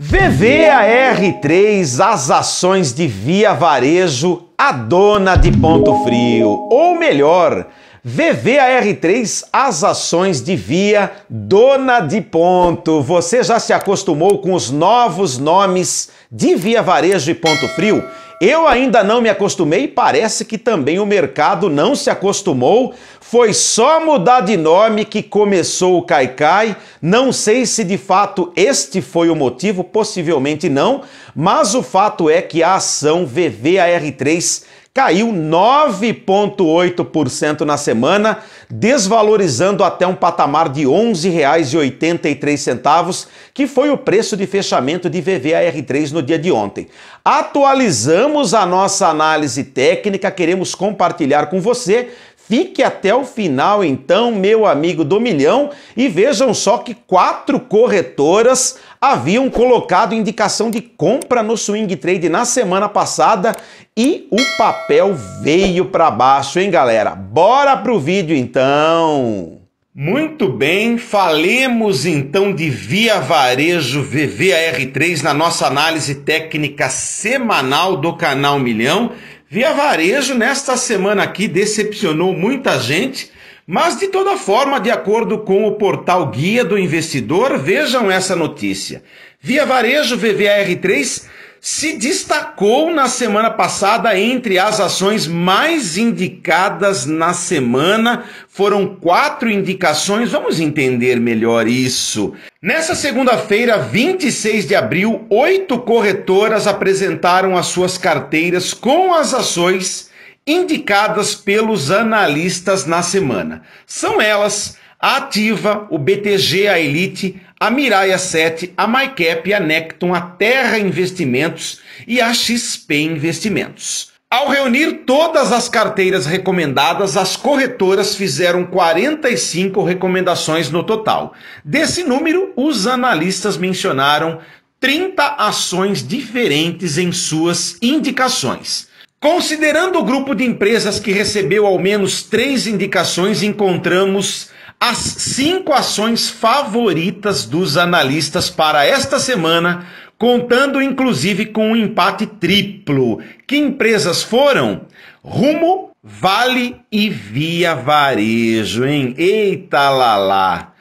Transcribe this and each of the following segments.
VVAR3, as ações de Via Varejo, a dona de ponto frio. Ou melhor, VVAR3, as ações de Via, dona de ponto. Você já se acostumou com os novos nomes de Via Varejo e ponto frio? Eu ainda não me acostumei e parece que também o mercado não se acostumou. Foi só mudar de nome que começou o Caicai. Não sei se de fato este foi o motivo, possivelmente não, mas o fato é que a ação VVAR3 caiu 9,8% na semana, desvalorizando até um patamar de R$ 11,83, que foi o preço de fechamento de VVAR3 no dia de ontem. Atualizamos a nossa análise técnica, queremos compartilhar com você Fique até o final, então, meu amigo do milhão, e vejam só que quatro corretoras haviam colocado indicação de compra no swing trade na semana passada e o papel veio para baixo, hein, galera? Bora pro vídeo então. Muito bem, falemos então de Via Varejo VVAR3 na nossa análise técnica semanal do canal Milhão. Via Varejo, nesta semana aqui, decepcionou muita gente, mas de toda forma, de acordo com o portal Guia do Investidor, vejam essa notícia. Via Varejo VVR3 se destacou na semana passada entre as ações mais indicadas na semana. Foram quatro indicações, vamos entender melhor isso. Nessa segunda-feira, 26 de abril, oito corretoras apresentaram as suas carteiras com as ações indicadas pelos analistas na semana. São elas a Ativa, o BTG, a Elite, a Miraia 7, a MyCap, a Necton, a Terra Investimentos e a XP Investimentos. Ao reunir todas as carteiras recomendadas, as corretoras fizeram 45 recomendações no total. Desse número, os analistas mencionaram 30 ações diferentes em suas indicações. Considerando o grupo de empresas que recebeu ao menos três indicações, encontramos as cinco ações favoritas dos analistas para esta semana, contando inclusive com um empate triplo. Que empresas foram? Rumo, Vale e Via Varejo, hein? Eita lalá!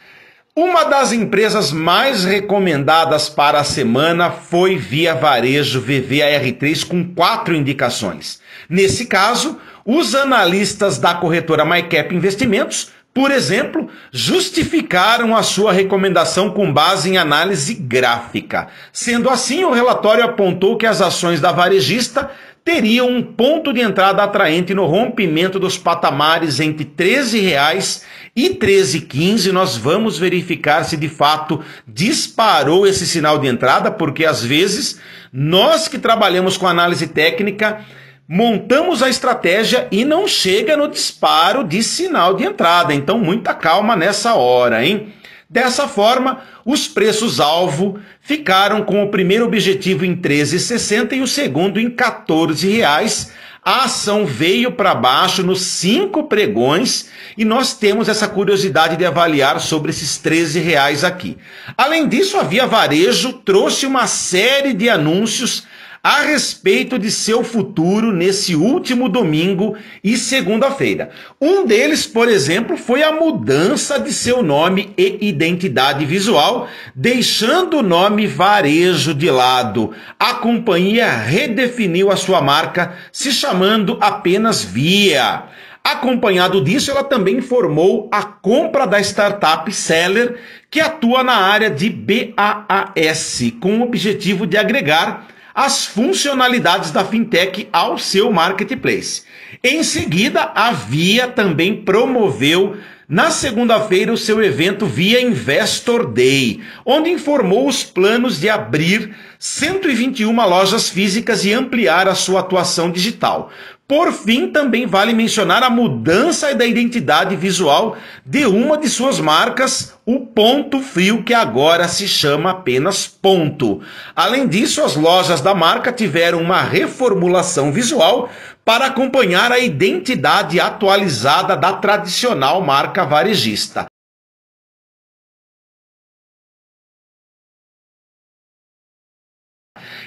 Uma das empresas mais recomendadas para a semana foi Via Varejo VVAR3 com quatro indicações. Nesse caso, os analistas da corretora MyCap Investimentos por exemplo, justificaram a sua recomendação com base em análise gráfica. Sendo assim, o relatório apontou que as ações da varejista teriam um ponto de entrada atraente no rompimento dos patamares entre R$ 13,00 e R$ 13,15. Nós vamos verificar se de fato disparou esse sinal de entrada, porque às vezes nós que trabalhamos com análise técnica Montamos a estratégia e não chega no disparo de sinal de entrada, então muita calma nessa hora, hein? Dessa forma, os preços alvo ficaram com o primeiro objetivo em 13,60 e o segundo em 14 reais. A ação veio para baixo nos cinco pregões e nós temos essa curiosidade de avaliar sobre esses 13 reais aqui. Além disso, a Via Varejo trouxe uma série de anúncios a respeito de seu futuro nesse último domingo e segunda-feira. Um deles, por exemplo, foi a mudança de seu nome e identidade visual, deixando o nome Varejo de lado. A companhia redefiniu a sua marca, se chamando apenas Via. Acompanhado disso, ela também informou a compra da startup Seller, que atua na área de BAAS, com o objetivo de agregar as funcionalidades da fintech ao seu marketplace. Em seguida, a Via também promoveu na segunda-feira o seu evento Via Investor Day, onde informou os planos de abrir 121 lojas físicas e ampliar a sua atuação digital. Por fim, também vale mencionar a mudança da identidade visual de uma de suas marcas, o Ponto Frio, que agora se chama apenas Ponto. Além disso, as lojas da marca tiveram uma reformulação visual para acompanhar a identidade atualizada da tradicional marca varejista.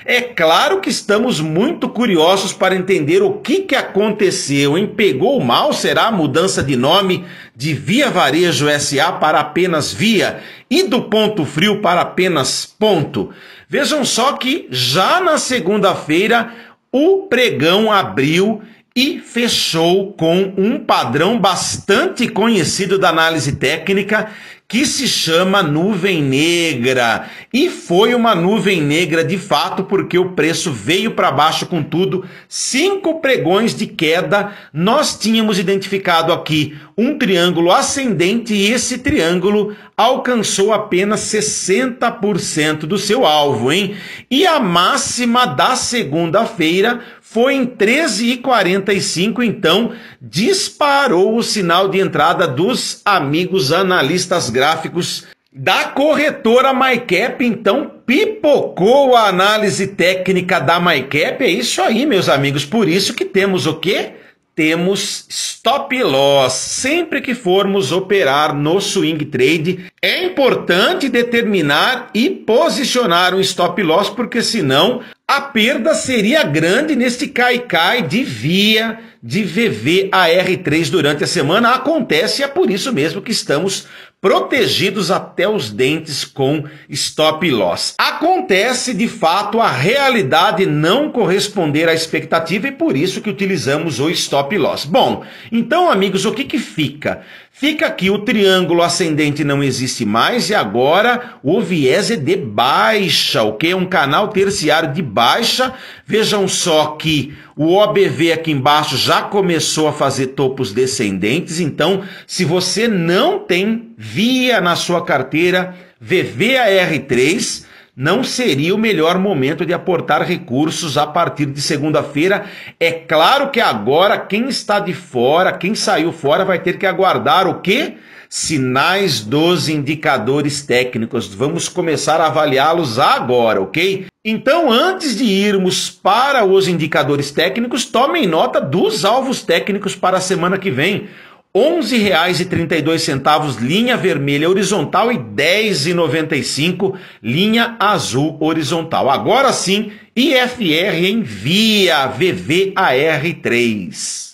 É claro que estamos muito curiosos para entender o que, que aconteceu, em Pegou mal será a mudança de nome de Via Varejo SA para apenas Via e do Ponto Frio para apenas Ponto. Vejam só que já na segunda-feira o pregão abriu e fechou com um padrão bastante conhecido da análise técnica que se chama nuvem negra. E foi uma nuvem negra de fato, porque o preço veio para baixo com tudo. Cinco pregões de queda. Nós tínhamos identificado aqui um triângulo ascendente e esse triângulo alcançou apenas 60% do seu alvo, hein? E a máxima da segunda-feira foi em 13h45, então, disparou o sinal de entrada dos amigos analistas gráficos da corretora MyCap, então pipocou a análise técnica da MyCap. É isso aí, meus amigos. Por isso que temos o quê? Temos stop loss. Sempre que formos operar no swing trade, é importante determinar e posicionar um stop loss, porque senão a perda seria grande neste cai de via de VV a R3 durante a semana. Acontece, e é por isso mesmo que estamos protegidos até os dentes com stop loss. Acontece de fato a realidade não corresponder à expectativa e por isso que utilizamos o stop loss. Bom, então amigos, o que que fica? Fica que o triângulo ascendente não existe mais e agora o viés é de baixa, o que é um canal terciário de baixa. Vejam só que o OBV aqui embaixo já começou a fazer topos descendentes, então se você não tem via na sua carteira VVAR3, não seria o melhor momento de aportar recursos a partir de segunda-feira. É claro que agora quem está de fora, quem saiu fora, vai ter que aguardar o quê? Sinais dos indicadores técnicos. Vamos começar a avaliá-los agora, ok? Então, antes de irmos para os indicadores técnicos, tomem nota dos alvos técnicos para a semana que vem. 11,32 linha vermelha horizontal e 10,95 linha azul horizontal. Agora sim, IFR envia VVAR3.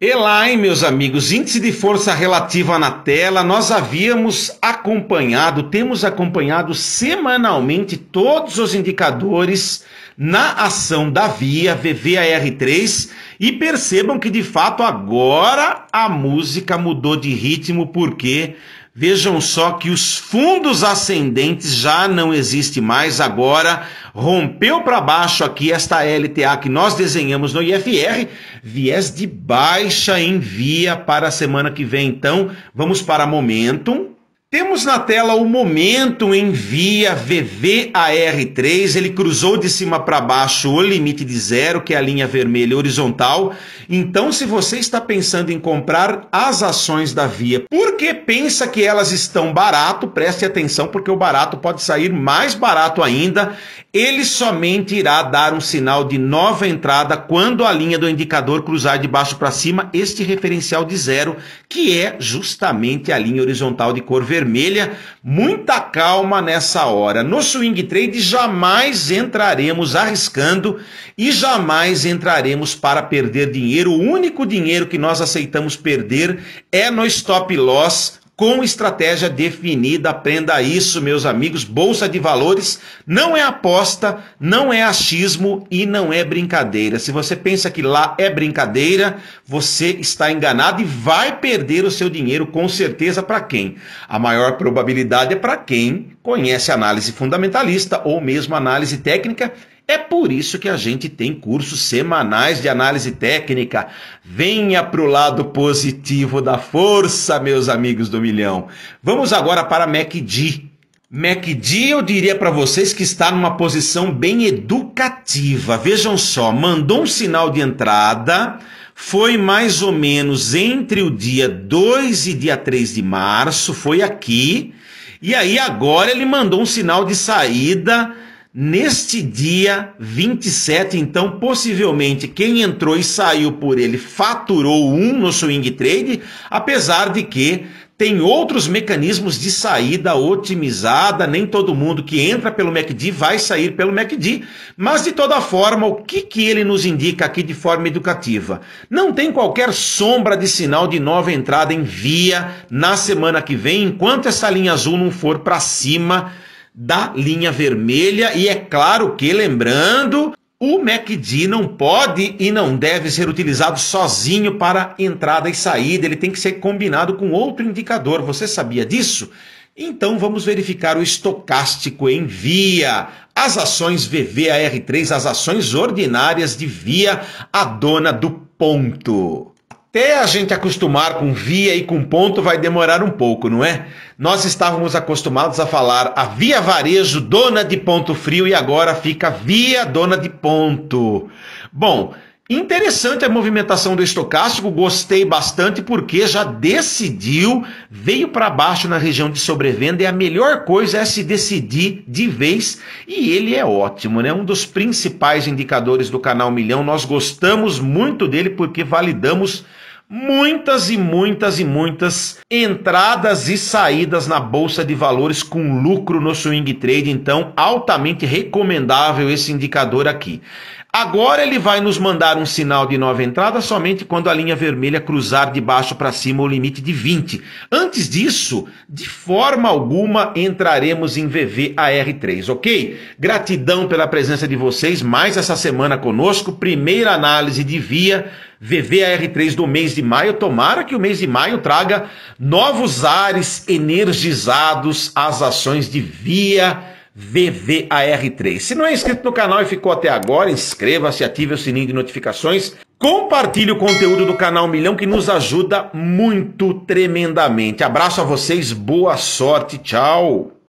E lá, hein, meus amigos, índice de força relativa na tela, nós havíamos acompanhado, temos acompanhado semanalmente todos os indicadores na ação da via VVAR3 e percebam que de fato agora a música mudou de ritmo porque Vejam só que os fundos ascendentes já não existe mais agora. Rompeu para baixo aqui esta LTA que nós desenhamos no IFR, viés de baixa em via para a semana que vem. Então, vamos para momentum temos na tela o momento em via VVAR3, ele cruzou de cima para baixo o limite de zero, que é a linha vermelha horizontal. Então, se você está pensando em comprar as ações da Via, porque pensa que elas estão barato, preste atenção porque o barato pode sair mais barato ainda ele somente irá dar um sinal de nova entrada quando a linha do indicador cruzar de baixo para cima este referencial de zero, que é justamente a linha horizontal de cor vermelha. Muita calma nessa hora. No swing trade jamais entraremos arriscando e jamais entraremos para perder dinheiro. O único dinheiro que nós aceitamos perder é no stop loss com estratégia definida. Aprenda isso, meus amigos. Bolsa de valores não é aposta, não é achismo e não é brincadeira. Se você pensa que lá é brincadeira, você está enganado e vai perder o seu dinheiro com certeza para quem? A maior probabilidade é para quem conhece análise fundamentalista ou mesmo análise técnica é por isso que a gente tem cursos semanais de análise técnica. Venha para o lado positivo da força, meus amigos do milhão. Vamos agora para MACD. MACD, eu diria para vocês que está numa posição bem educativa. Vejam só, mandou um sinal de entrada, foi mais ou menos entre o dia 2 e dia 3 de março, foi aqui. E aí agora ele mandou um sinal de saída Neste dia 27, então, possivelmente quem entrou e saiu por ele faturou um no swing trade, apesar de que tem outros mecanismos de saída otimizada, nem todo mundo que entra pelo MACD vai sair pelo MACD, mas de toda forma, o que, que ele nos indica aqui de forma educativa? Não tem qualquer sombra de sinal de nova entrada em via na semana que vem, enquanto essa linha azul não for para cima da linha vermelha. E é claro que, lembrando, o MACD não pode e não deve ser utilizado sozinho para entrada e saída, ele tem que ser combinado com outro indicador. Você sabia disso? Então vamos verificar o estocástico em VIA. As ações VVAR3, as ações ordinárias de VIA, a dona do ponto. Até a gente acostumar com via e com ponto vai demorar um pouco, não é? Nós estávamos acostumados a falar a via varejo, dona de ponto frio, e agora fica via dona de ponto. Bom, Interessante a movimentação do estocástico, gostei bastante porque já decidiu, veio para baixo na região de sobrevenda e é a melhor coisa é se decidir de vez. E ele é ótimo, né? Um dos principais indicadores do canal Milhão. Nós gostamos muito dele porque validamos muitas e muitas e muitas entradas e saídas na bolsa de valores com lucro no swing trade, então altamente recomendável esse indicador aqui. Agora ele vai nos mandar um sinal de nova entrada somente quando a linha vermelha cruzar de baixo para cima o limite de 20. Antes disso, de forma alguma entraremos em vvar 3 ok? Gratidão pela presença de vocês mais essa semana conosco. Primeira análise de via VVAR3 do mês de maio. Tomara que o mês de maio traga novos ares energizados às ações de via VVAR3. Se não é inscrito no canal e ficou até agora, inscreva-se, ative o sininho de notificações, compartilhe o conteúdo do canal Milhão que nos ajuda muito tremendamente. Abraço a vocês, boa sorte, tchau.